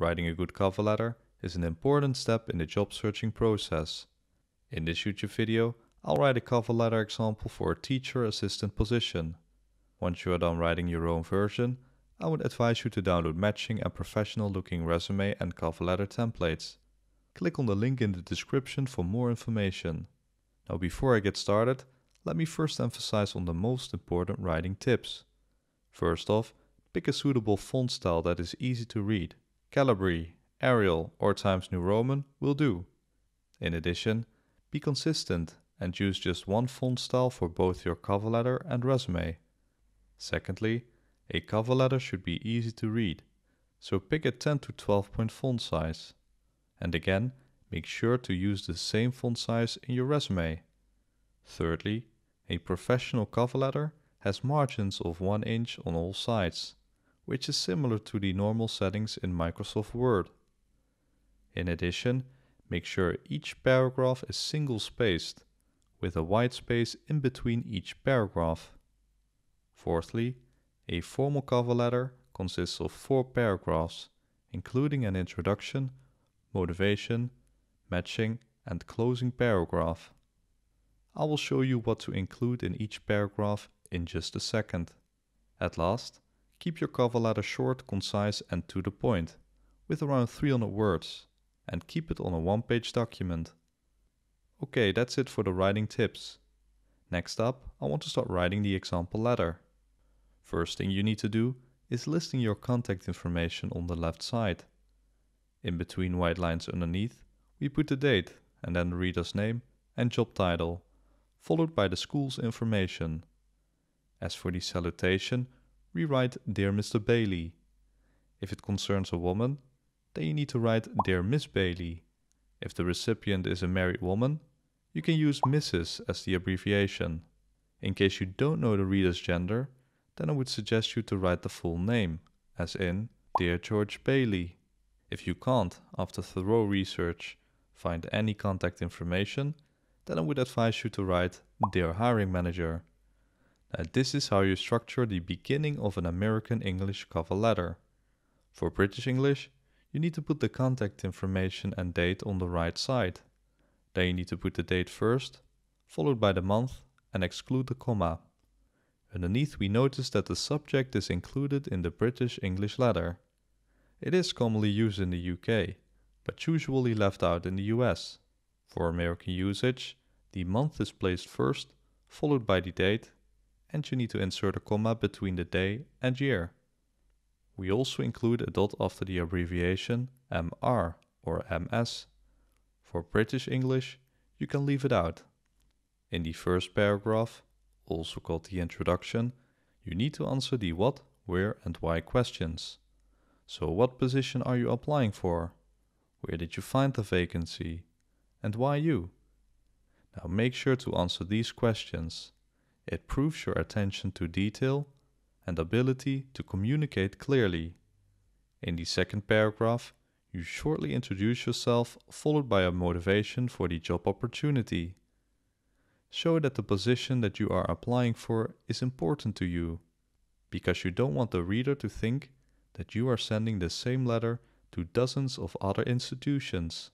Writing a good cover letter is an important step in the job searching process. In this YouTube video, I'll write a cover letter example for a teacher assistant position. Once you are done writing your own version, I would advise you to download matching and professional looking resume and cover letter templates. Click on the link in the description for more information. Now before I get started, let me first emphasize on the most important writing tips. First off, pick a suitable font style that is easy to read. Calibri, Arial, or Times New Roman will do. In addition, be consistent and use just one font style for both your cover letter and resume. Secondly, a cover letter should be easy to read, so pick a 10 to 12 point font size. And again, make sure to use the same font size in your resume. Thirdly, a professional cover letter has margins of 1 inch on all sides which is similar to the normal settings in Microsoft Word. In addition, make sure each paragraph is single spaced, with a white space in between each paragraph. Fourthly, a formal cover letter consists of four paragraphs, including an introduction, motivation, matching, and closing paragraph. I will show you what to include in each paragraph in just a second. At last, Keep your cover letter short, concise, and to the point, with around 300 words, and keep it on a one page document. Okay, that's it for the writing tips. Next up, I want to start writing the example letter. First thing you need to do is listing your contact information on the left side. In between white lines underneath, we put the date and then the reader's name and job title, followed by the school's information. As for the salutation, we write Dear Mr. Bailey. If it concerns a woman, then you need to write Dear Miss Bailey. If the recipient is a married woman, you can use Mrs. as the abbreviation. In case you don't know the reader's gender, then I would suggest you to write the full name, as in Dear George Bailey. If you can't, after thorough research, find any contact information, then I would advise you to write Dear Hiring Manager. Now this is how you structure the beginning of an American English cover letter. For British English, you need to put the contact information and date on the right side. Then you need to put the date first, followed by the month and exclude the comma. Underneath we notice that the subject is included in the British English letter. It is commonly used in the UK, but usually left out in the US. For American usage, the month is placed first, followed by the date and you need to insert a comma between the day and year. We also include a dot after the abbreviation MR or MS. For British English, you can leave it out. In the first paragraph, also called the introduction, you need to answer the what, where and why questions. So what position are you applying for? Where did you find the vacancy? And why you? Now make sure to answer these questions. It proves your attention to detail and ability to communicate clearly. In the second paragraph, you shortly introduce yourself, followed by a motivation for the job opportunity. Show that the position that you are applying for is important to you, because you don't want the reader to think that you are sending the same letter to dozens of other institutions.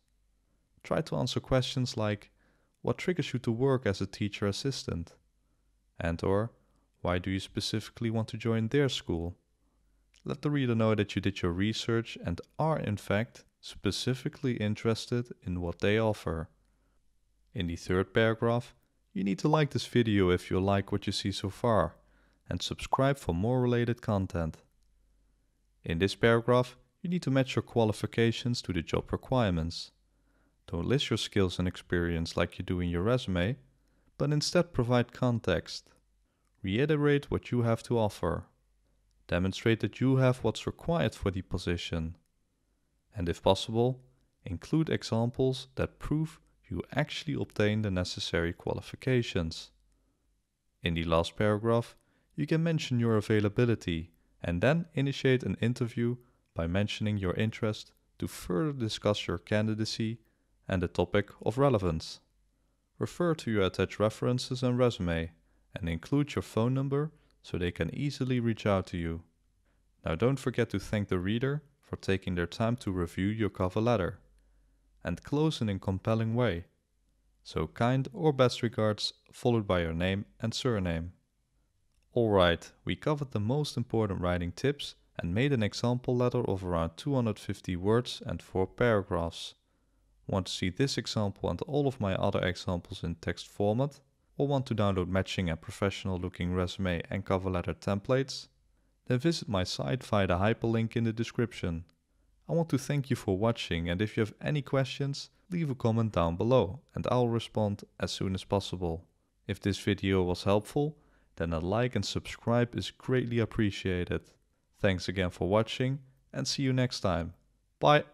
Try to answer questions like What triggers you to work as a teacher assistant? And or, why do you specifically want to join their school? Let the reader know that you did your research and are in fact specifically interested in what they offer. In the third paragraph, you need to like this video if you like what you see so far and subscribe for more related content. In this paragraph, you need to match your qualifications to the job requirements. Don't list your skills and experience like you do in your resume, but instead provide context. Reiterate what you have to offer. Demonstrate that you have what's required for the position. And if possible, include examples that prove you actually obtain the necessary qualifications. In the last paragraph, you can mention your availability and then initiate an interview by mentioning your interest to further discuss your candidacy and the topic of relevance. Refer to your attached references and resume and include your phone number so they can easily reach out to you. Now don't forget to thank the reader for taking their time to review your cover letter and close in a compelling way. So kind or best regards followed by your name and surname. Alright, we covered the most important writing tips and made an example letter of around 250 words and 4 paragraphs want to see this example and all of my other examples in text format, or want to download matching and professional looking resume and cover letter templates, then visit my site via the hyperlink in the description. I want to thank you for watching and if you have any questions, leave a comment down below and I'll respond as soon as possible. If this video was helpful, then a like and subscribe is greatly appreciated. Thanks again for watching and see you next time. Bye!